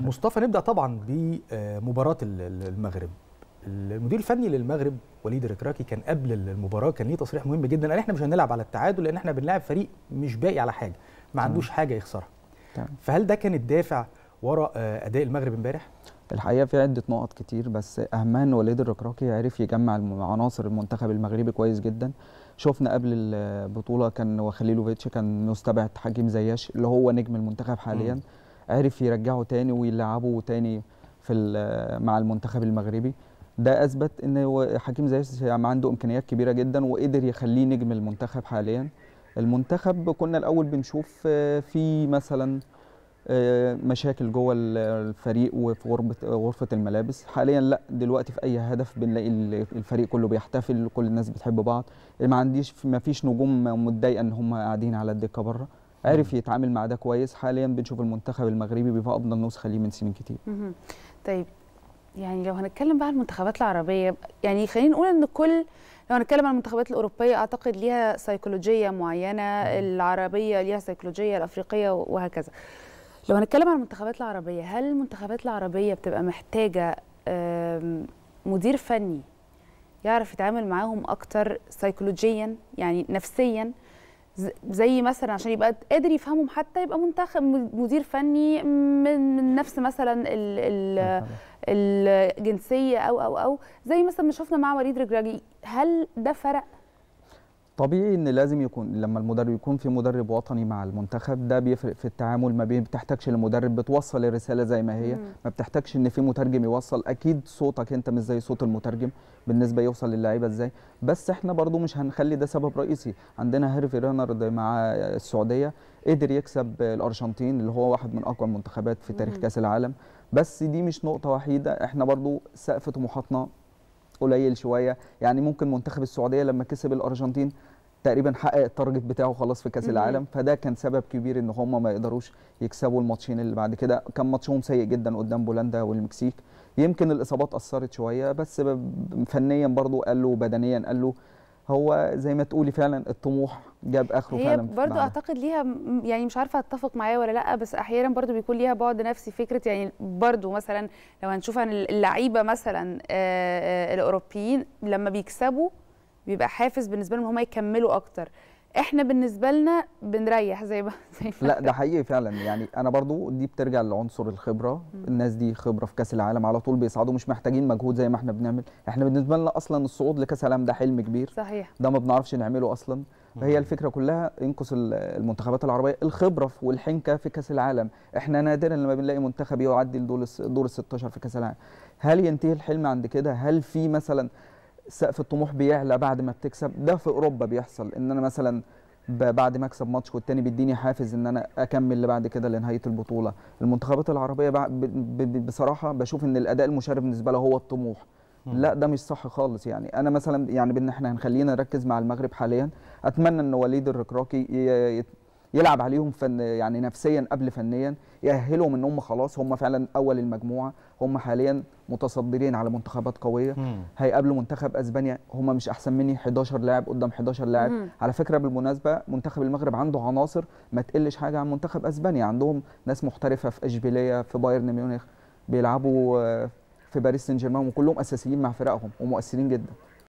مصطفى نبدا طبعا بمباراه المغرب المدير الفني للمغرب وليد الركراكي كان قبل المباراه كان ليه تصريح مهم جدا قال احنا مش هنلعب على التعادل لان احنا بنلعب فريق مش باقي على حاجه ما عندوش حاجه يخسرها فهل ده كان الدافع وراء آه، اداء المغرب امبارح الحقيقه في عده نقط كتير بس اهمها ان وليد الركراكي عرف يجمع عناصر المنتخب المغربي كويس جدا شفنا قبل البطوله كان وخليلوفيتش كان مستبعد حكيم زياش اللي هو نجم المنتخب حاليا مم. عرف يرجعه تاني ويلعبه تاني في مع المنتخب المغربي ده اثبت ان حكيم زياش عنده امكانيات كبيره جدا وقدر يخليه نجم المنتخب حاليا المنتخب كنا الاول بنشوف آه، في مثلا آه، مشاكل جوه الفريق وفي غربه غرفه الملابس حاليا لا دلوقتي في اي هدف بنلاقي الفريق كله بيحتفل كل الناس بتحب بعض ما عنديش ما فيش نجوم متضايقه ان هم قاعدين على الدكه بره عرف يتعامل مع ده كويس حاليا بنشوف المنتخب المغربي بيبقى افضل نسخه ليه من سنين كتير طيب يعني لو هنتكلم بقى عن المنتخبات العربيه يعني خلينا نقول ان كل لو هنتكلم عن المنتخبات الاوروبيه اعتقد ليها سيكولوجيه معينه العربيه ليها سيكولوجيه الافريقيه وهكذا لو هنتكلم عن المنتخبات العربيه هل المنتخبات العربيه بتبقى محتاجه مدير فني يعرف يتعامل معاهم اكتر سيكولوجيا يعني نفسيا زي مثلا عشان يبقى قادر يفهمهم حتى يبقى منتخب مدير فني من, من نفس مثلا ال الجنسيه او او او زي مثلا ما شفنا مع وليد رجراجي هل ده فرق طبيعي ان لازم يكون لما المدرب يكون في مدرب وطني مع المنتخب ده بيفرق في التعامل ما بين بتحتاجش المدرب بتوصل الرساله زي ما هي ما بتحتاجش ان في مترجم يوصل اكيد صوتك انت مش زي صوت المترجم بالنسبه يوصل للاعيبه ازاي بس احنا برضو مش هنخلي ده سبب رئيسي عندنا هيرفي رينارد مع السعوديه قدر يكسب الارجنتين اللي هو واحد من اقوى المنتخبات في تاريخ كاس العالم بس دي مش نقطه وحيده احنا برضو سقف طموحاتنا قليل شويه يعني ممكن منتخب السعوديه لما كسب الارجنتين تقريبا حقق التارجت بتاعه خلاص في كاس العالم فده كان سبب كبير ان هم ما يقدروش يكسبوا الماتشين اللي بعد كده كان ماتشهم سيء جدا قدام بولندا والمكسيك يمكن الاصابات اثرت شويه بس فنيا برضو قال له بدنيا قال له هو زي ما تقولي فعلا الطموح جاب اخره هي فعلا برضو معنا. اعتقد ليها يعني مش عارفه اتفق معايا ولا لا بس احيانا برضو بيكون ليها بعد نفسي فكره يعني برضو مثلا لو هنشوف عن اللعيبه مثلا آآ آه، آآ آه، الاوروبيين لما بيكسبوا بيبقى حافز بالنسبه لهم ان هم يكملوا اكتر احنا بالنسبه لنا بنريح زي ما لا ده حقيقي فعلا يعني انا برضو دي بترجع لعنصر الخبره الناس دي خبره في كاس العالم على طول بيصعدوا مش محتاجين مجهود زي ما احنا بنعمل احنا بالنسبه لنا اصلا الصعود لكاس العالم ده حلم كبير صحيح ده ما بنعرفش نعمله اصلا هي الفكره كلها انقص المنتخبات العربيه الخبره والحنكه في كاس العالم احنا نادرا لما بنلاقي منتخب يعدي دور ال 16 في كاس العالم هل ينتهي الحلم عند كده هل في مثلا سقف الطموح بيعلى بعد ما بتكسب ده في اوروبا بيحصل ان انا مثلا بعد ما اكسب ماتش والتاني بيديني حافز ان انا اكمل اللي بعد كده لنهايه البطوله المنتخبات العربيه بصراحه بشوف ان الاداء المشرف بالنسبه له هو الطموح لا ده مش صح خالص يعني انا مثلا يعني بان احنا هنخلينا نركز مع المغرب حاليا اتمنى ان وليد الركراكي يلعب عليهم فن يعني نفسيا قبل فنيا يأهلهم ان هم خلاص هم فعلا اول المجموعه هم حاليا متصدرين على منتخبات قويه هيقابلوا منتخب اسبانيا هم مش احسن مني 11 لاعب قدام 11 لاعب على فكره بالمناسبه منتخب المغرب عنده عناصر ما تقلش حاجه عن منتخب اسبانيا عندهم ناس محترفه في اشبيليه في بايرن ميونخ بيلعبوا آه، في باريس سان جيرمان وكلهم اساسيين مع فرقهم ومؤثرين جدا